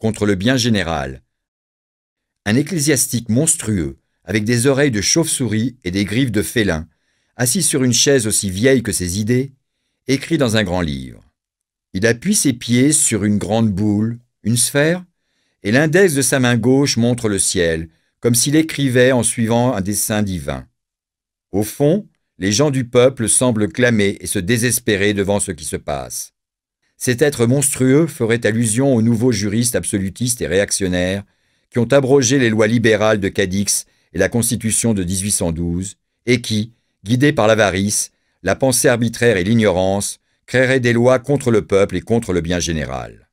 contre le bien général. Un ecclésiastique monstrueux, avec des oreilles de chauve-souris et des griffes de félin, assis sur une chaise aussi vieille que ses idées, écrit dans un grand livre. Il appuie ses pieds sur une grande boule, une sphère, et l'index de sa main gauche montre le ciel, comme s'il écrivait en suivant un dessein divin. Au fond, les gens du peuple semblent clamer et se désespérer devant ce qui se passe. Cet être monstrueux ferait allusion aux nouveaux juristes absolutistes et réactionnaires qui ont abrogé les lois libérales de Cadix et la Constitution de 1812, et qui, guidés par l'avarice, la pensée arbitraire et l'ignorance, créeraient des lois contre le peuple et contre le bien général.